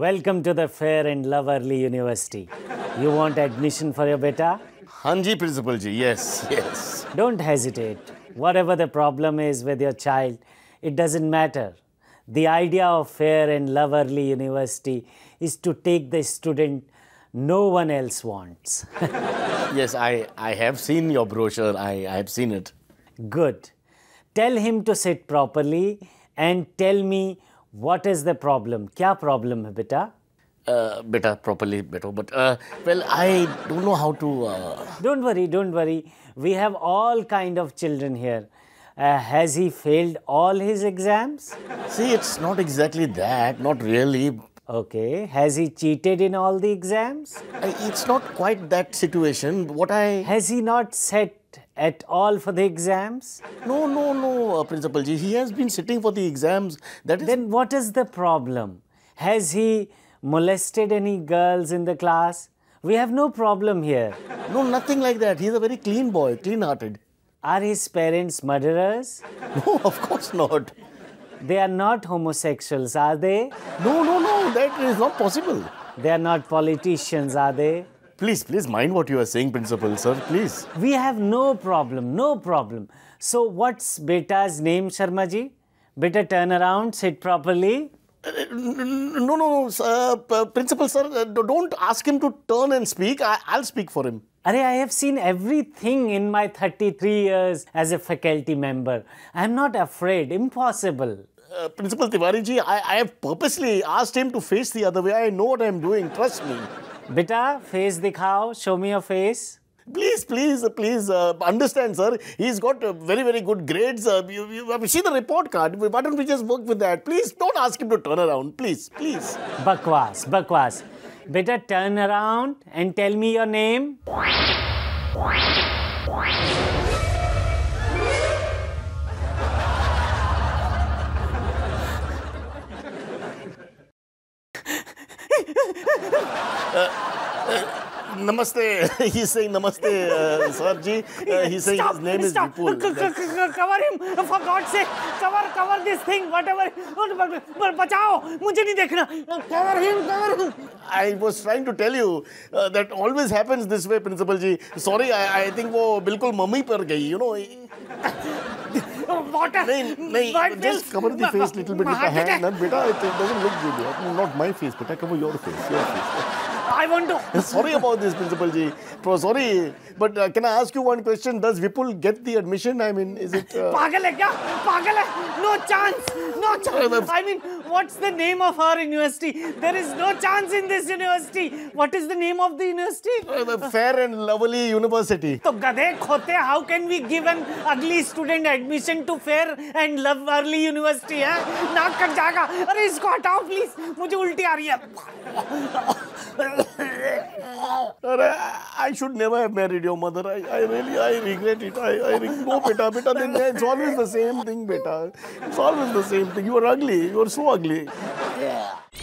Welcome to the fair and lovely university. You want admission for your beta? Hanji, Principal Ji, yes, yes. Don't hesitate. Whatever the problem is with your child, it doesn't matter. The idea of fair and lovely university is to take the student no one else wants. yes, I, I have seen your brochure. I, I have seen it. Good. Tell him to sit properly and tell me what is the problem? Kya problem hai, beta? Uh, properly beta. but uh, well i don't know how to uh... don't worry don't worry we have all kind of children here uh, has he failed all his exams see it's not exactly that not really okay has he cheated in all the exams uh, it's not quite that situation what i has he not set at all for the exams? No, no, no, uh, Principal Ji. He has been sitting for the exams. That is... Then what is the problem? Has he molested any girls in the class? We have no problem here. No, nothing like that. He's a very clean boy, clean-hearted. Are his parents murderers? No, of course not. They are not homosexuals, are they? No, no, no, that is not possible. They are not politicians, are they? Please, please mind what you are saying, Principal, sir. Please. We have no problem, no problem. So, what's beta's name, Sharmaji? Beta, turn around, sit properly. Uh, no, no, no, sir, uh, Principal, sir, uh, don't ask him to turn and speak. I, will speak for him. Arey, I have seen everything in my 33 years as a faculty member. I'm not afraid. Impossible. Uh, Principal Tiwari ji, I, I have purposely asked him to face the other way. I know what I'm doing. Trust me. Beta, face dikhao. Show me your face. Please, please, please uh, understand, sir. He's got uh, very, very good grades. Uh, you, you, I see the report card. Why don't we just work with that? Please don't ask him to turn around. Please, please. Bakwas, bakwas. Beta, turn around and tell me your name. uh, Namaste. He's saying namaste, uh, Sarabji. Uh, he's saying stop, his name stop. is Vipul. C- c- c- cover him, for God's sake. Cover, cover this thing, whatever. Bachao, मुझे नहीं देखना. Cover him, cover him. I was trying to tell you uh, that always happens this way, Principal Ji. Sorry, I, I think वो बिल्कुल mummy पर गई, you know. Water. नहीं, नहीं, just cover the face little bit with a hand. Not, beta, it doesn't look good. Not my face, beta, cover your face, your face. I want to. sorry about this, Principal Ji. Pro, sorry, but uh, can I ask you one question? Does Vipul get the admission? I mean, is it? Pagal hai kya? Pagal hai? No chance. No chance. I mean, what's the name of our university? There is no chance in this university. What is the name of the university? the fair and lovely university. So, gade khote, how can we give an ugly student admission to fair and lovely university? है? Naak kar jaga. अरे isko hatao, please. Mujhe ulti आ रही है. I should never have married your mother. I, I really, I regret it. I, I no, beta, beta. it's always the same thing, beta. It's always the same thing. You are ugly. You are so ugly. Yeah.